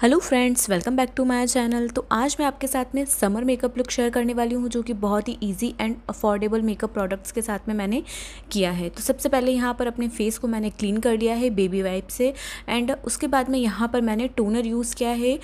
hello friends welcome back to my channel तो आज मैं आपके साथ में समर मेकअप लुक शेयर करने वाली हूँ जो कि बहुत ही easy and affordable makeup products के साथ में मैंने किया है तो सबसे पहले यहाँ पर अपने फेस को मैंने क्लीन कर लिया है बेबी वाइप से एंड उसके बाद में यहाँ पर मैंने टोनर यूज़ किया है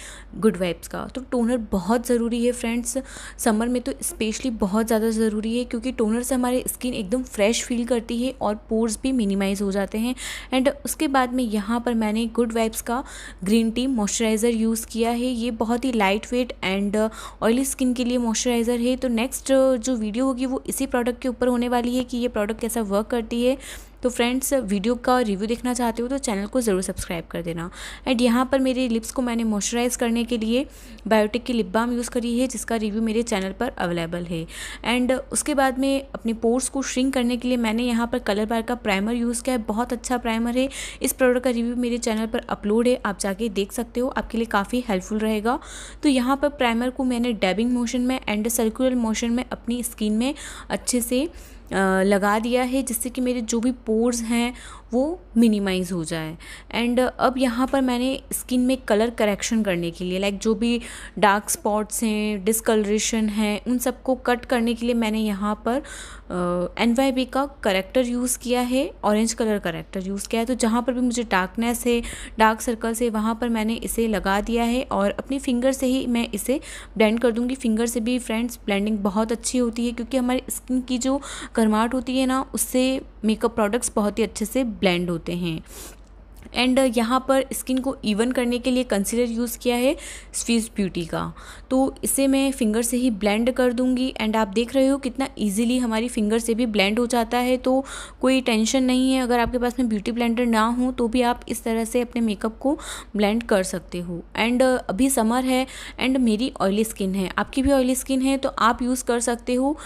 गुड वाइप्स का तो टोनर बहुत ज़रूरी है फ्रेंड्स समर में तो स्पेशली बहुत ज़्यादा ज़रूरी है क्योंकि टोनर से हमारी स्किन एकदम फ्रेश फील करती है और पोर्स भी मिनिमाइज़ हो जाते हैं एंड उसके बाद में यहाँ पर मैंने गुड वाइप्स का green tea moisturize moisturizer use किया है ये बहुत ही light weight and oily skin के लिए मॉइस्चराइज़र है तो नेक्स्ट uh, जो वीडियो होगी वो इसी प्रोडक्ट के ऊपर होने वाली है कि ये प्रोडक्ट कैसा वर्क करती है तो फ्रेंड्स वीडियो का रिव्यू देखना चाहते हो तो चैनल को ज़रूर सब्सक्राइब कर देना एंड यहाँ पर मेरे लिप्स को मैंने मॉइस्चराइज़ करने के लिए बायोटिक की लिप बाम यूज़ करी है जिसका रिव्यू मेरे चैनल पर अवेलेबल है एंड उसके बाद में अपने पोर्स को श्रिंक करने के लिए मैंने यहाँ पर कलर बार का प्राइमर यूज़ किया है बहुत अच्छा प्राइमर है इस प्रोडक्ट का रिव्यू मेरे चैनल पर अपलोड है आप जाके देख सकते हो आपके लिए काफ़ी हेल्पफुल रहेगा तो यहाँ पर प्राइमर को मैंने डैबिंग मोशन में एंड सर्कुलर मोशन में अपनी स्किन में अच्छे से लगा दिया है जिससे कि मेरे जो भी पोर्स हैं वो मिनिमाइज़ हो जाए एंड uh, अब यहाँ पर मैंने स्किन में कलर करेक्शन करने के लिए लाइक जो भी डार्क स्पॉट्स हैं डिसकलरेशन है उन सबको कट करने के लिए मैंने यहाँ पर एन वाई बी का करेक्टर यूज़ किया है ऑरेंज कलर करेक्टर यूज़ किया है तो जहाँ पर भी मुझे डार्कनेस है डार्क सर्कल्स है वहाँ पर मैंने इसे लगा दिया है और अपने फिंगर से ही मैं इसे ब्लेंड कर दूँगी फिंगर से भी फ्रेंड्स ब्लेंडिंग बहुत अच्छी होती है क्योंकि हमारी स्किन की जो गर्माहट होती है ना उससे मेकअप प्रोडक्ट्स बहुत ही अच्छे से ब्लेंड होते हैं एंड यहाँ पर स्किन को इवन करने के लिए कंसीलर यूज़ किया है स्वीज ब्यूटी का तो इसे मैं फिंगर से ही ब्लेंड कर दूँगी एंड आप देख रहे हो कितना इजीली हमारी फिंगर से भी ब्लेंड हो जाता है तो कोई टेंशन नहीं है अगर आपके पास में ब्यूटी ब्लेंडर ना हो तो भी आप इस तरह से अपने मेकअप को ब्लेंड कर सकते हो एंड अभी समर है एंड मेरी ऑयली स्किन है आपकी भी ऑयली स्किन है तो आप यूज़ कर सकते हो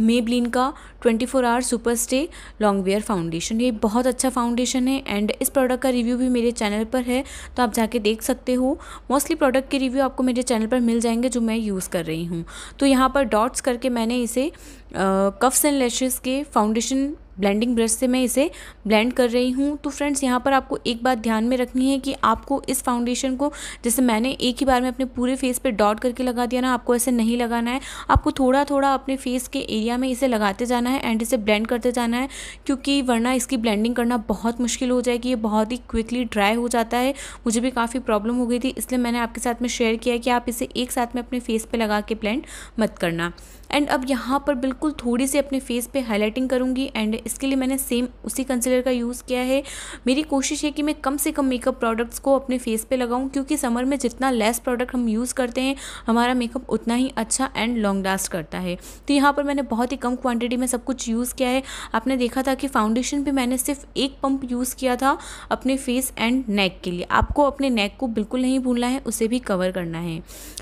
मेबलिन का 24 four hour super stay long wear foundation ये बहुत अच्छा फाउंडेशन है एंड इस प्रोडक्ट का रिव्यू भी मेरे चैनल पर है तो आप जाके देख सकते हो मोस्टली प्रोडक्ट के रिव्यू आपको मेरे चैनल पर मिल जाएंगे जो मैं यूज़ कर रही हूँ तो यहाँ पर डॉट्स करके मैंने इसे कफ्स एंड लैशेज़ के फाउंडेशन ब्लेंडिंग ब्रश से मैं इसे ब्लेंड कर रही हूँ तो फ्रेंड्स यहाँ पर आपको एक बात ध्यान में रखनी है कि आपको इस फाउंडेशन को जैसे मैंने एक ही बार में अपने पूरे फेस पे डॉट करके लगा दिया ना आपको ऐसे नहीं लगाना है आपको थोड़ा थोड़ा अपने फेस के एरिया में इसे लगाते जाना है एंड इसे ब्लेंड करते जाना है क्योंकि वरना इसकी ब्लैंडिंग करना बहुत मुश्किल हो जाएगी ये बहुत ही क्विकली ड्राई हो जाता है मुझे भी काफ़ी प्रॉब्लम हो गई थी इसलिए मैंने आपके साथ में शेयर किया कि आप इसे एक साथ में अपने फेस पर लगा के ब्लेंड मत करना एंड अब यहाँ पर बिल्कुल थोड़ी सी अपने फेस पे हाईलाइटिंग करूँगी एंड इसके लिए मैंने सेम उसी कंसीलर का यूज़ किया है मेरी कोशिश है कि मैं कम से कम मेकअप प्रोडक्ट्स को अपने फेस पे लगाऊं क्योंकि समर में जितना लेस प्रोडक्ट हम यूज़ करते हैं हमारा मेकअप उतना ही अच्छा एंड लॉन्ग लास्ट करता है तो यहाँ पर मैंने बहुत ही कम क्वान्टिटी में सब कुछ यूज़ किया है आपने देखा था कि फाउंडेशन भी मैंने सिर्फ एक पंप यूज़ किया था अपने फेस एंड नेक के लिए आपको अपने नेक को बिल्कुल नहीं भूलना है उसे भी कवर करना है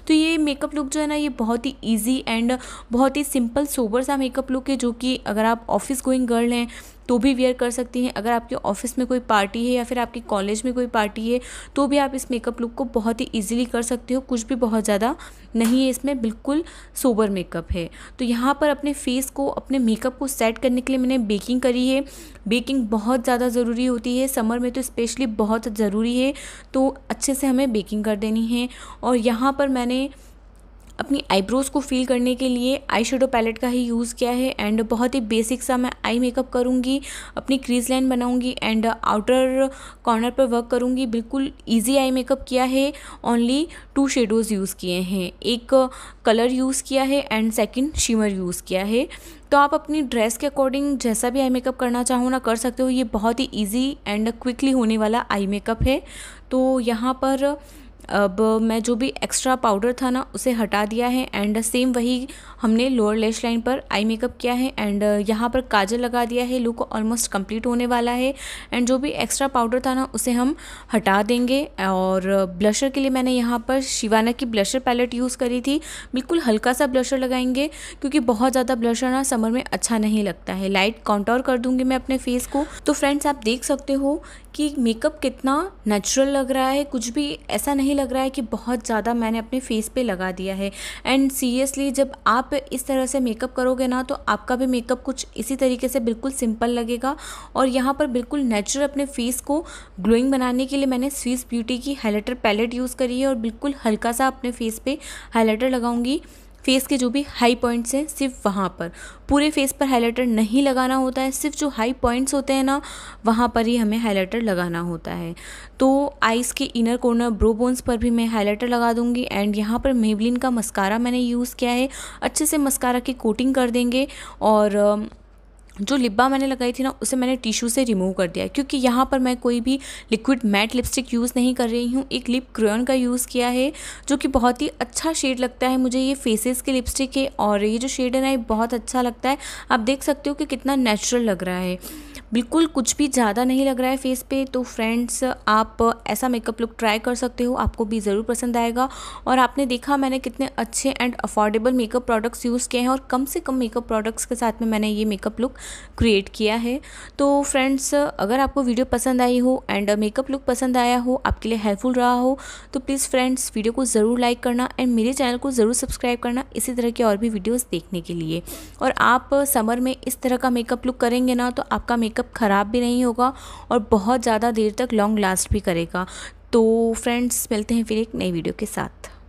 तो ये मेकअप लुक जो है ना ये बहुत ही ईजी एंड बहुत ही सिंपल सोबर सा मेकअप लुक है जो कि अगर आप ऑफिस गोइंग गर्ल कम्फर्टेबल हैं तो भी वेयर कर सकती हैं अगर आपके ऑफिस में कोई पार्टी है या फिर आपके कॉलेज में कोई पार्टी है तो भी आप इस मेकअप लुक को बहुत ही इजीली कर सकते हो कुछ भी बहुत ज़्यादा नहीं है इसमें बिल्कुल सोबर मेकअप है तो यहाँ पर अपने फेस को अपने मेकअप को सेट करने के लिए मैंने बेकिंग करी है बेकिंग बहुत ज़्यादा ज़रूरी होती है समर में तो स्पेशली बहुत ज़रूरी है तो अच्छे से हमें बेकिंग कर देनी है और यहाँ पर मैंने अपनी आईब्रोज़ को फील करने के लिए आई शेडो पैलेट का ही यूज़ किया है एंड बहुत ही बेसिक सा मैं आई मेकअप करूँगी अपनी क्रीज लाइन बनाऊँगी एंड आउटर कॉर्नर पर वर्क करूँगी बिल्कुल ईजी आई मेकअप किया है ओनली टू शेडोज़ यूज़ किए हैं एक कलर यूज़ किया है एंड सेकेंड शिमर यूज़ किया है तो आप अपनी ड्रेस के अकॉर्डिंग जैसा भी आई मेकअप करना चाहो ना कर सकते हो ये बहुत ही ईजी एंड क्विकली होने वाला आई मेकअप है तो यहाँ पर अब मैं जो भी एक्स्ट्रा पाउडर था ना उसे हटा दिया है एंड सेम वही हमने लोअर लेश लाइन पर आई मेकअप किया है एंड यहाँ पर काजल लगा दिया है लुक ऑलमोस्ट कंप्लीट होने वाला है एंड जो भी एक्स्ट्रा पाउडर था ना उसे हम हटा देंगे और ब्लशर के लिए मैंने यहाँ पर शिवाना की ब्लशर पैलेट यूज़ करी थी बिल्कुल हल्का सा ब्लशर लगाएंगे क्योंकि बहुत ज़्यादा ब्लशर ना समर में अच्छा नहीं लगता है लाइट कॉन्टोर कर दूँगी मैं अपने फेस को तो फ्रेंड्स आप देख सकते हो कि मेकअप कितना नेचुरल लग रहा है कुछ भी ऐसा नहीं लग रहा है कि बहुत ज़्यादा मैंने अपने फेस पे लगा दिया है एंड सीरियसली जब आप इस तरह से मेकअप करोगे ना तो आपका भी मेकअप कुछ इसी तरीके से बिल्कुल सिंपल लगेगा और यहाँ पर बिल्कुल नेचुरल अपने फेस को ग्लोइंग बनाने के लिए मैंने स्वीस ब्यूटी की हाईलाइटर पैलेट यूज़ करी है और बिल्कुल हल्का सा अपने फेस पर हाईलाइटर लगाऊँगी फेस के जो भी हाई पॉइंट्स हैं सिर्फ वहाँ पर पूरे फेस पर हाईलाइटर नहीं लगाना होता है सिर्फ जो हाई पॉइंट्स होते हैं ना वहाँ पर ही हमें हाईलाइटर लगाना होता है तो आइज़ के इनर कॉर्नर ब्रो बोन्स पर भी मैं हाईलाइटर लगा दूँगी एंड यहाँ पर मेबलिन का मस्कारा मैंने यूज़ किया है अच्छे से मस्कारा की कोटिंग कर देंगे और जो लिप मैंने लगाई थी ना उसे मैंने टिश्यू से रिमूव कर दिया क्योंकि यहाँ पर मैं कोई भी लिक्विड मैट लिपस्टिक यूज़ नहीं कर रही हूँ एक लिप क्रेन का यूज़ किया है जो कि बहुत ही अच्छा शेड लगता है मुझे ये फेसेस की लिपस्टिक है और ये जो शेड है ना ये बहुत अच्छा लगता है आप देख सकते हो कि कितना नेचुरल लग रहा है बिल्कुल कुछ भी ज़्यादा नहीं लग रहा है फेस पे तो फ्रेंड्स आप ऐसा मेकअप लुक ट्राई कर सकते हो आपको भी ज़रूर पसंद आएगा और आपने देखा मैंने कितने अच्छे and affordable makeup products use किए हैं और कम से कम मेकअप प्रोडक्ट्स के साथ में मैंने ये मेकअप लुक क्रिएट किया है तो फ्रेंड्स अगर आपको वीडियो पसंद आई हो एंड मेकअप लुक पसंद आया हो आपके लिए हेल्पफुल रहा हो तो प्लीज़ फ्रेंड्स वीडियो को ज़रूर लाइक करना एंड मेरे चैनल को ज़रूर सब्सक्राइब करना इसी तरह के और भी वीडियोज़ देखने के लिए और आप समर में इस तरह का मेकअप लुक करेंगे ना तो आपका मेकअप मेकअप ख़राब भी नहीं होगा और बहुत ज़्यादा देर तक लॉन्ग लास्ट भी करेगा तो फ्रेंड्स मिलते हैं फिर एक नई वीडियो के साथ